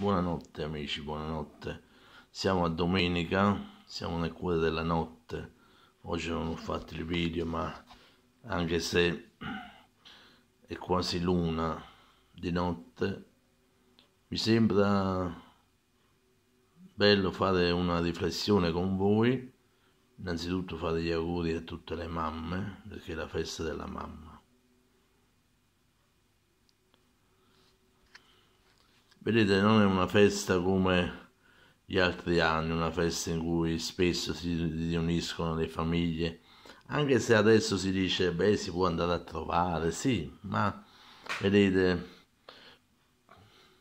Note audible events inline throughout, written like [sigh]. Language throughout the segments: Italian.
Buonanotte amici, buonanotte. Siamo a domenica, siamo nel cuore della notte. Oggi non ho fatto il video, ma anche se è quasi luna di notte, mi sembra bello fare una riflessione con voi. Innanzitutto fare gli auguri a tutte le mamme, perché è la festa della mamma. Vedete, non è una festa come gli altri anni, una festa in cui spesso si riuniscono le famiglie, anche se adesso si dice, beh, si può andare a trovare, sì, ma vedete,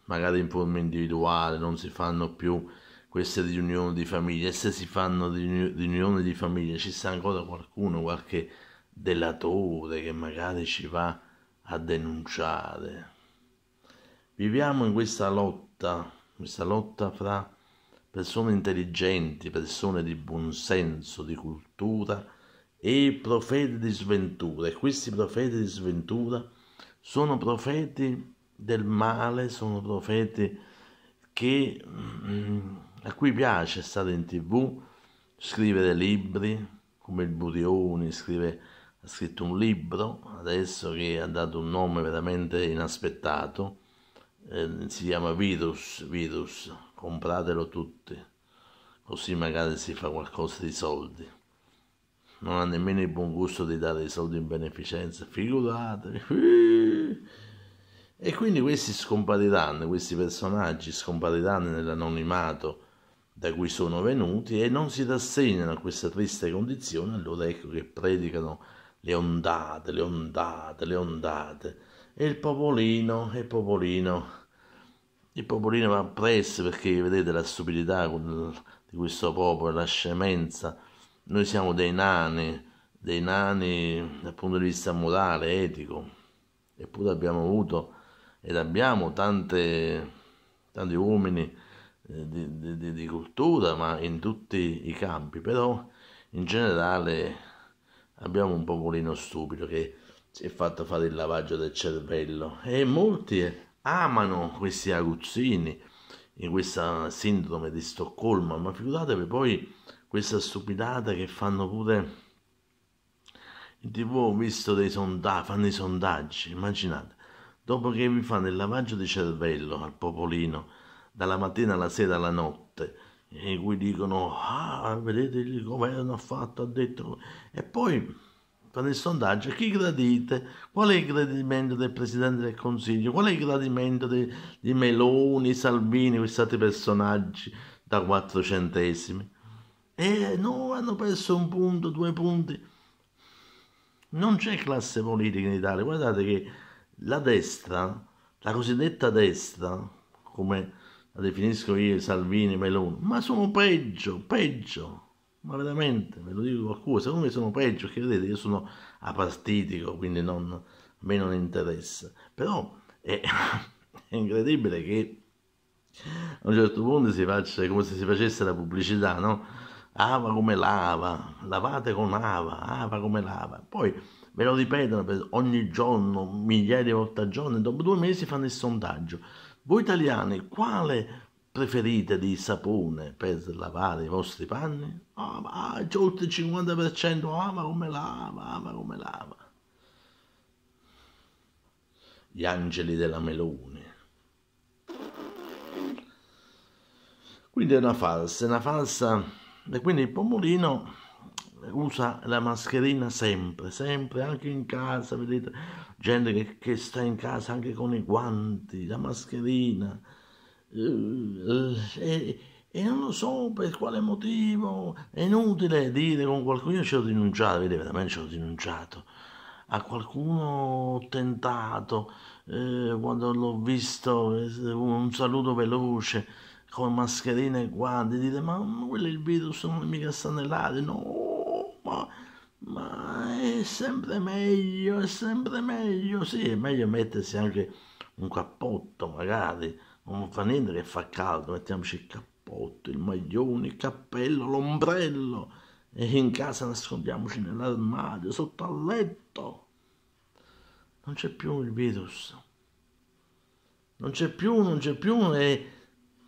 magari in forma individuale, non si fanno più queste riunioni di famiglia e se si fanno riunioni di famiglia ci sta ancora qualcuno, qualche delatore che magari ci va a denunciare. Viviamo in questa lotta, questa lotta fra persone intelligenti, persone di buon senso, di cultura e profeti di sventura. E questi profeti di sventura sono profeti del male, sono profeti che, mm, a cui piace stare in tv, scrivere libri, come il Burioni scrive, ha scritto un libro adesso che ha dato un nome veramente inaspettato, eh, si chiama virus, virus, compratelo tutti, così magari si fa qualcosa di soldi. Non ha nemmeno il buon gusto di dare i soldi in beneficenza, figuratevi. E quindi questi scompariranno, questi personaggi scompariranno nell'anonimato da cui sono venuti e non si rassegnano a questa triste condizione, allora ecco che predicano le ondate, le ondate, le ondate e il popolino, e il popolino, il popolino va presso perché vedete la stupidità di questo popolo, la scemenza, noi siamo dei nani, dei nani dal punto di vista morale, etico, eppure abbiamo avuto ed abbiamo tante, tanti uomini eh, di, di, di cultura, ma in tutti i campi, però in generale abbiamo un popolino stupido che si è fatto fare il lavaggio del cervello e molti eh, amano questi aguzzini in questa sindrome di Stoccolma, ma figuratevi poi questa stupidata che fanno pure in tv ho visto dei sondaggi, fanno i sondaggi, immaginate, dopo che vi fanno il lavaggio di cervello al popolino, dalla mattina alla sera alla notte, in cui dicono, ah, vedete il governo ha fatto, ha detto, e poi per il sondaggio chi gradite, qual è il gradimento del Presidente del Consiglio, qual è il gradimento di, di Meloni, Salvini, questi altri personaggi da quattro centesimi. E no, hanno perso un punto, due punti. Non c'è classe politica in Italia, guardate che la destra, la cosiddetta destra, come la definisco io, Salvini, Meloni, ma sono peggio, peggio ma veramente, ve lo dico qualcuno, secondo me sono peggio, credete, io sono apastitico, quindi non, a me non interessa, però è, [laughs] è incredibile che a un certo punto si faccia come se si facesse la pubblicità, no? Ava come lava, lavate con ava, ava come lava. Poi ve lo ripetono ogni giorno, migliaia di volte al giorno, dopo due mesi fanno il sondaggio. Voi italiani, quale preferite di sapone per lavare i vostri panni? Ah, ma ah, c'è oltre il 50% ama ah, come lava, ama ah, come lava. Gli angeli della melone. Quindi è una falsa, è una falsa. E quindi il pomodino usa la mascherina sempre, sempre, anche in casa, vedete, gente che, che sta in casa anche con i guanti, la mascherina eh, eh, e, e, non lo so per quale motivo, è inutile dire con qualcuno, io ci ho rinunciato, vedete, veramente ci ho rinunciato, a qualcuno ho tentato, eh, quando l'ho visto, eh, un saluto veloce, con mascherine e guanti, dire ma quello è il virus, non è mica sta nell'aria, no, ma, ma è sempre meglio, è sempre meglio, sì, è meglio mettersi anche un cappotto magari, non fa niente che fa caldo, mettiamoci il cappotto, il maglione, il cappello, l'ombrello e in casa nascondiamoci nell'armadio, sotto al letto. Non c'è più il virus. Non c'è più, non c'è più e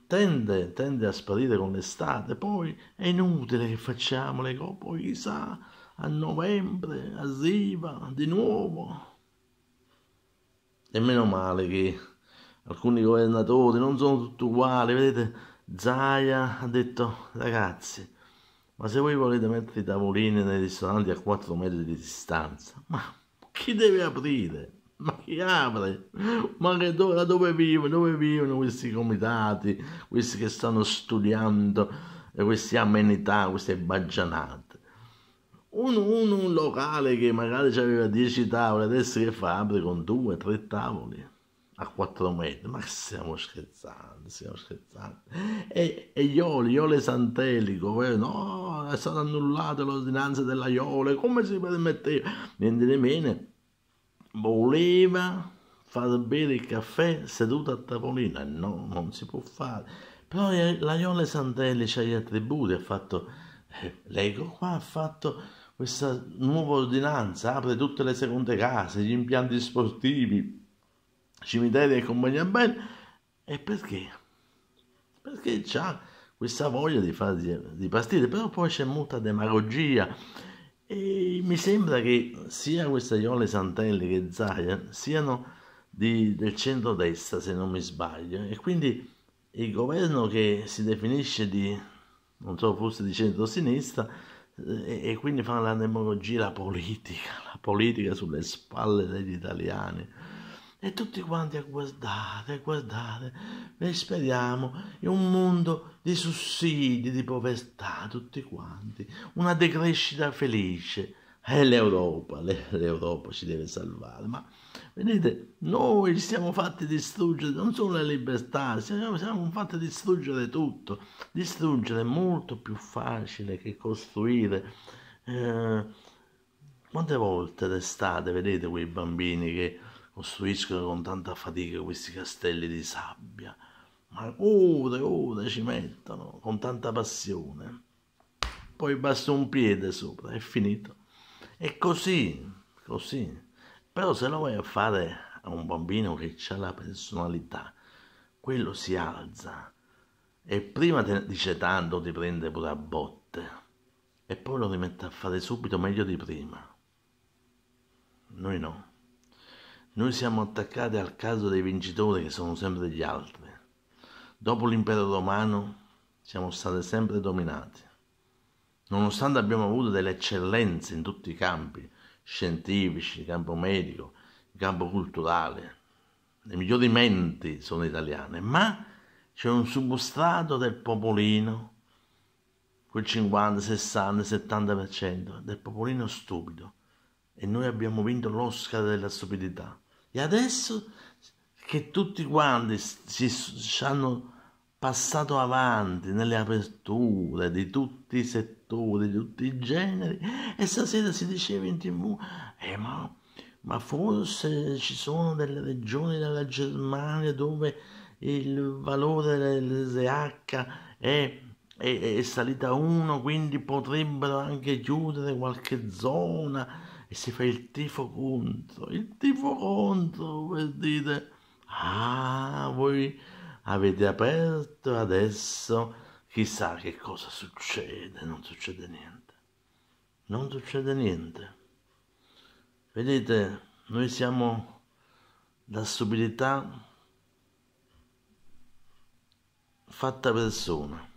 tende, tende a sparire con l'estate. Poi è inutile che facciamo le cose, poi chissà, a novembre arriva di nuovo. E meno male che alcuni governatori, non sono tutti uguali, vedete Zaia ha detto ragazzi, ma se voi volete mettere i tavolini nei ristoranti a 4 metri di distanza, ma chi deve aprire? Ma chi apre? Ma che do, da dove vivono? Dove vivono questi comitati? Questi che stanno studiando eh, queste amenità, queste baggianate? Uno, uno, un locale che magari aveva 10 tavole, adesso che fa? Apre con 2-3 tavoli a quattro metri, ma stiamo scherzando, stiamo scherzando. E, e Iole, Iole Santelli, governo, no, è stata annullata l'ordinanza della Iole, come si permetteva? Niente di meno, voleva far bere il caffè seduto a tavolina, no, non si può fare. Però la Iole Santelli ha gli attributi, ha fatto, eh, leggo qua, ha fatto questa nuova ordinanza, apre tutte le seconde case, gli impianti sportivi, cimiteri e compagnia band, e perché? Perché c'ha questa voglia di fare di, partire, però poi c'è molta demagogia e mi sembra che sia questa Iole Santelli che Zaia siano di, del centro-destra, se non mi sbaglio, e quindi il governo che si definisce di, non so, forse di centro-sinistra, eh, e, e quindi fa la demagogia, la politica, la politica sulle spalle degli italiani. E tutti quanti a guardare, guardare, e speriamo in un mondo di sussidi, di povertà, tutti quanti, una decrescita felice. È l'Europa, l'Europa ci deve salvare, ma vedete, noi siamo fatti distruggere non solo la libertà, siamo, siamo fatti distruggere tutto. Distruggere è molto più facile che costruire. Eh, quante volte d'estate vedete quei bambini che costruiscono con tanta fatica questi castelli di sabbia, ma ore e ci mettono con tanta passione. Poi basta un piede sopra, è finito. E così, così. Però se lo vai a fare a un bambino che ha la personalità, quello si alza e prima te dice tanto ti prende pure a botte e poi lo rimette a fare subito meglio di prima. Noi no. Noi siamo attaccati al caso dei vincitori che sono sempre gli altri. Dopo l'impero romano siamo stati sempre dominati. Nonostante abbiamo avuto delle eccellenze in tutti i campi, scientifici, campo medico, campo culturale, le migliori menti sono italiane, ma c'è un substrato del popolino, quel 50, 60, 70% del popolino stupido e noi abbiamo vinto l'Oscar della stupidità. E adesso che tutti quanti si, ci hanno passato avanti nelle aperture di tutti i settori, di tutti i generi, e stasera si diceva in tv, eh, ma, ma forse ci sono delle regioni della Germania dove il valore dell'SH è è, salita uno, quindi potrebbero anche chiudere qualche zona e si fa il tifo contro, il tifo contro per dire ah voi avete aperto adesso chissà che cosa succede, non succede niente, non succede niente. Vedete, noi siamo da stupidità fatta persona.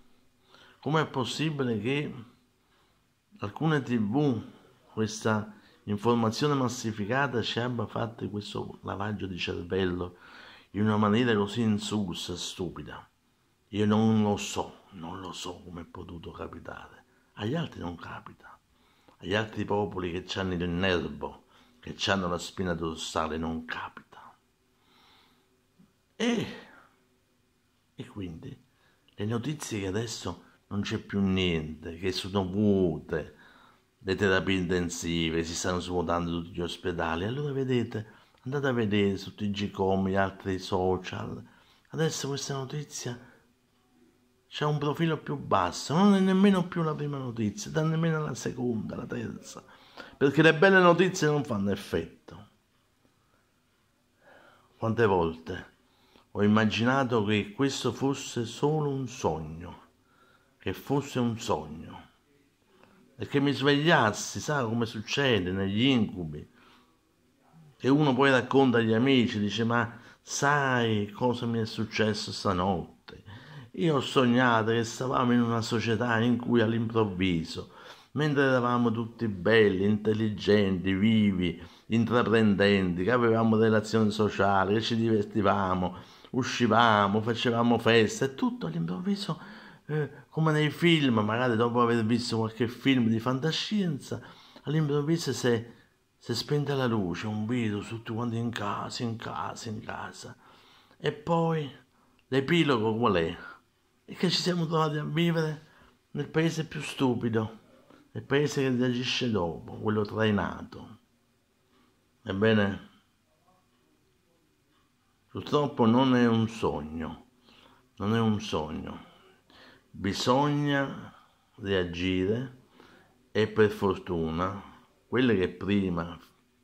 Com'è possibile che alcune tv, questa informazione massificata ci abbia fatto questo lavaggio di cervello in una maniera così insulsa e stupida. Io non lo so, non lo so come è potuto capitare. Agli altri non capita. Agli altri popoli che hanno il nervo, che hanno la spina dorsale, non capita. E, e quindi le notizie che adesso non c'è più niente, che sono vuote, le terapie intensive, si stanno svuotando tutti gli ospedali, allora vedete, andate a vedere su TGCom gli altri social, adesso questa notizia c'è un profilo più basso, non è nemmeno più la prima notizia, da nemmeno la seconda, la terza, perché le belle notizie non fanno effetto. Quante volte ho immaginato che questo fosse solo un sogno, che fosse un sogno e che mi svegliassi, sa come succede negli incubi, che uno poi racconta agli amici, dice ma sai cosa mi è successo stanotte? Io ho sognato che stavamo in una società in cui all'improvviso, mentre eravamo tutti belli, intelligenti, vivi, intraprendenti, che avevamo relazioni sociali, che ci divertivamo, uscivamo, facevamo feste, tutto all'improvviso eh, come nei film, magari dopo aver visto qualche film di fantascienza, all'improvviso si è, si è spenta la luce, un virus, tutti quanti in casa, in casa, in casa. E poi l'epilogo qual è? È che ci siamo trovati a vivere nel paese più stupido, nel paese che reagisce dopo, quello trainato. Ebbene, purtroppo non è un sogno, non è un sogno bisogna reagire e per fortuna quelle che prima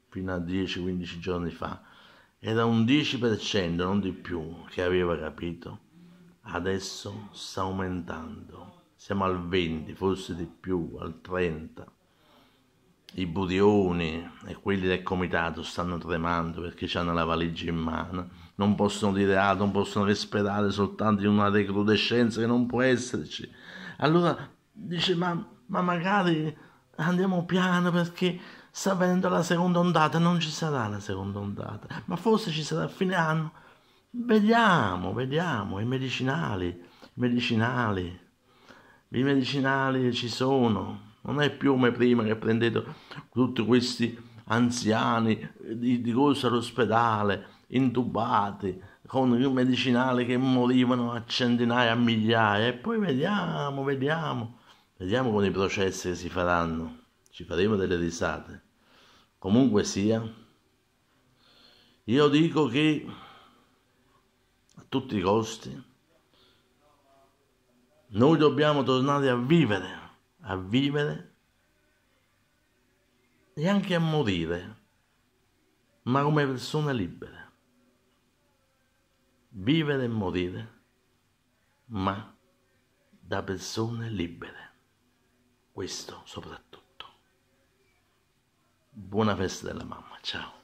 fino a 10-15 giorni fa era un 10% non di più che aveva capito adesso sta aumentando siamo al 20 forse di più al 30 i budioni e quelli del comitato stanno tremando perché hanno la valigia in mano, non possono dire altro, ah, non possono che sperare soltanto in una recrudescenza che non può esserci. Allora dice, ma, ma magari andiamo piano perché sta venendo la seconda ondata, non ci sarà la seconda ondata, ma forse ci sarà a fine anno. Vediamo, vediamo, i medicinali, i medicinali, i medicinali ci sono non è più come prima che prendete tutti questi anziani eh, di, di corsa all'ospedale, intubati, con medicinali che morivano a centinaia, a migliaia, e poi vediamo, vediamo, vediamo con i processi che si faranno, ci faremo delle risate. Comunque sia, io dico che a tutti i costi noi dobbiamo tornare a vivere a vivere e anche a morire, ma come persone libere. Vivere e morire, ma da persone libere. Questo soprattutto. Buona festa della mamma, ciao.